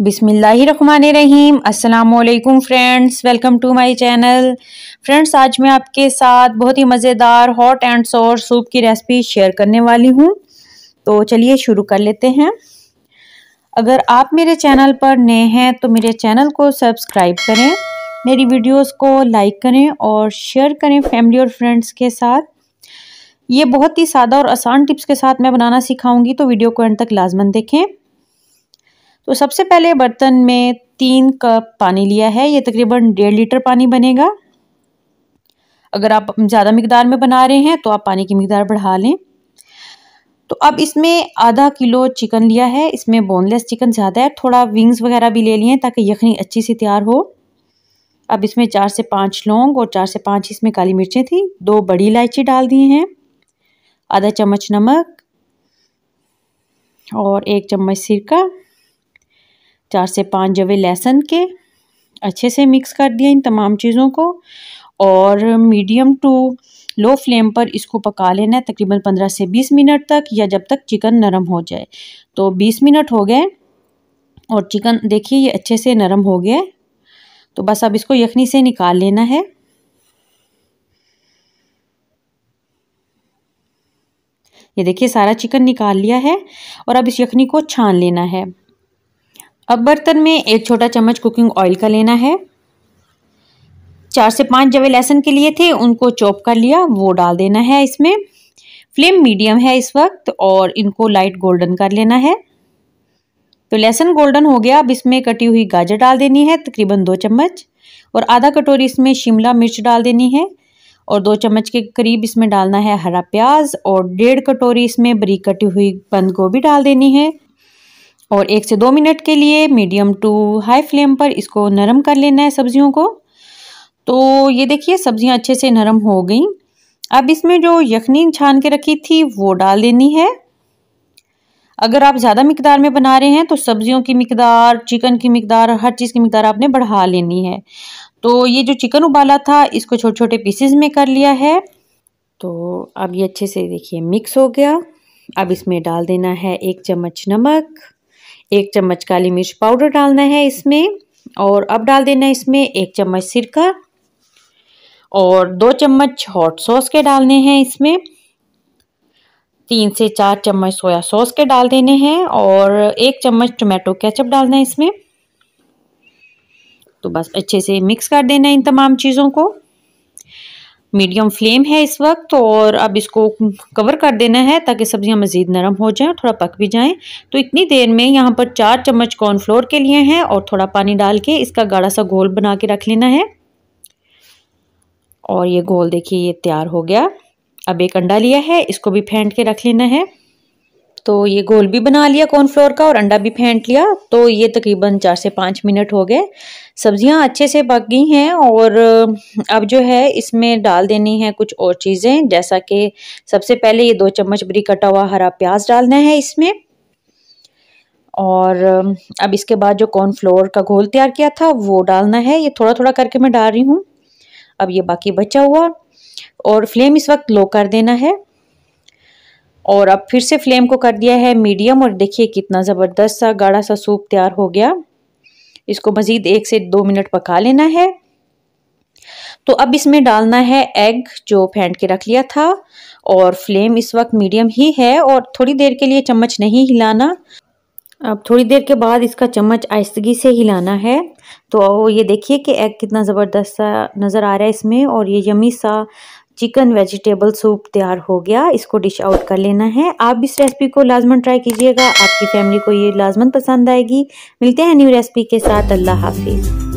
बिसमीम अल्लाम friends welcome to my channel friends आज मैं आपके साथ बहुत ही मज़ेदार हॉट एंड सोर सूप की रेसिपी शेयर करने वाली हूँ तो चलिए शुरू कर लेते हैं अगर आप मेरे चैनल पर नए हैं तो मेरे चैनल को सब्सक्राइब करें मेरी वीडियोस को लाइक करें और शेयर करें फैमिली और फ्रेंड्स के साथ ये बहुत ही सादा और आसान टिप्स के साथ मैं बनाना सिखाऊंगी तो वीडियो को एंड तक लाजमन देखें तो सबसे पहले बर्तन में तीन कप पानी लिया है ये तकरीबन डेढ़ लीटर पानी बनेगा अगर आप ज़्यादा मकदार में बना रहे हैं तो आप पानी की मकदार बढ़ा लें तो अब इसमें आधा किलो चिकन लिया है इसमें बोनलेस चिकन ज़्यादा है थोड़ा विंग्स वगैरह भी ले लिए ताकि यखनी अच्छी सी तैयार हो अब इसमें चार से पाँच लौंग और चार से पाँच इसमें काली मिर्चें थी दो बड़ी इलायची डाल दिए हैं आधा चम्मच नमक और एक चम्मच सिरका चार से पाँच जवे लहसुन के अच्छे से मिक्स कर दिया इन तमाम चीज़ों को और मीडियम टू लो फ्लेम पर इसको पका लेना है तकरीबन पंद्रह से बीस मिनट तक या जब तक चिकन नरम हो जाए तो बीस मिनट हो गए और चिकन देखिए ये अच्छे से नरम हो गया तो बस अब इसको यखनी से निकाल लेना है ये देखिए सारा चिकन निकाल लिया है और अब इस यखनी को छान लेना है अब बर्तन में एक छोटा चम्मच कुकिंग ऑयल का लेना है चार से पांच जवे लहसन के लिए थे उनको चॉप कर लिया वो डाल देना है इसमें फ्लेम मीडियम है इस वक्त और इनको लाइट गोल्डन कर लेना है तो लहसन गोल्डन हो गया अब इसमें कटी हुई गाजर डाल देनी है तकरीबन दो चम्मच और आधा कटोरी इसमें शिमला मिर्च डाल देनी है और दो चम्मच के करीब इसमें डालना है हरा प्याज और डेढ़ कटोरी इसमें बरीक कटी हुई बंद गोभी डाल देनी है और एक से दो मिनट के लिए मीडियम टू हाई फ्लेम पर इसको नरम कर लेना है सब्जियों को तो ये देखिए सब्जियां अच्छे से नरम हो गई अब इसमें जो यखनी छान के रखी थी वो डाल देनी है अगर आप ज़्यादा मकदार में बना रहे हैं तो सब्जियों की मकदार चिकन की मकदार हर चीज़ की मकदार आपने बढ़ा लेनी है तो ये जो चिकन उबाला था इसको छोटे छोटे पीसेज में कर लिया है तो अब ये अच्छे से देखिए मिक्स हो गया अब इसमें डाल देना है एक चम्मच नमक एक चम्मच काली मिर्च पाउडर डालना है इसमें और अब डाल देना है इसमें एक चम्मच सिरका और दो चम्मच हॉट सॉस के डालने हैं इसमें तीन से चार चम्मच सोया सॉस के डाल देने हैं और एक चम्मच टोमेटो केचप डालना है इसमें तो बस अच्छे से मिक्स कर देना है इन तमाम चीज़ों को मीडियम फ्लेम है इस वक्त तो और अब इसको कवर कर देना है ताकि सब्ज़ियाँ मज़ीद नरम हो जाएँ और थोड़ा पक भी जाएं तो इतनी देर में यहाँ पर चार चम्मच कॉर्नफ्लोर के लिए हैं और थोड़ा पानी डाल के इसका गाढ़ा सा घोल बना के रख लेना है और ये घोल देखिए ये तैयार हो गया अब एक अंडा लिया है इसको भी फेंट के रख लेना है तो ये घोल भी बना लिया कॉर्नफ्लोर का और अंडा भी फेंट लिया तो ये तकरीबन चार से पाँच मिनट हो गए सब्जियां अच्छे से पक गई हैं और अब जो है इसमें डाल देनी है कुछ और चीज़ें जैसा कि सबसे पहले ये दो चम्मच बरी कटा हुआ हरा प्याज डालना है इसमें और अब इसके बाद जो कॉर्नफ्लोर का घोल तैयार किया था वो डालना है ये थोड़ा थोड़ा करके मैं डाल रही हूँ अब ये बाकी बचा हुआ और फ्लेम इस वक्त लो कर देना है और अब फिर से फ्लेम को कर दिया है मीडियम और देखिए कितना ज़बरदस्त सा गाढ़ा सा सूप तैयार हो गया इसको मज़ीद एक से दो मिनट पका लेना है तो अब इसमें डालना है एग जो फेंट के रख लिया था और फ्लेम इस वक्त मीडियम ही है और थोड़ी देर के लिए चम्मच नहीं हिलाना अब थोड़ी देर के बाद इसका चम्मच आहिस्तगी से हिलाना है तो ये देखिए कि एग कितना ज़बरदस्त सा नज़र आ रहा है इसमें और ये यमी सा चिकन वेजिटेबल सूप तैयार हो गया इसको डिश आउट कर लेना है आप इस रेसिपी को लाजमन ट्राई कीजिएगा आपकी फैमिली को ये लाजमन पसंद आएगी मिलते हैं न्यू रेसिपी के साथ अल्लाह हाफिज़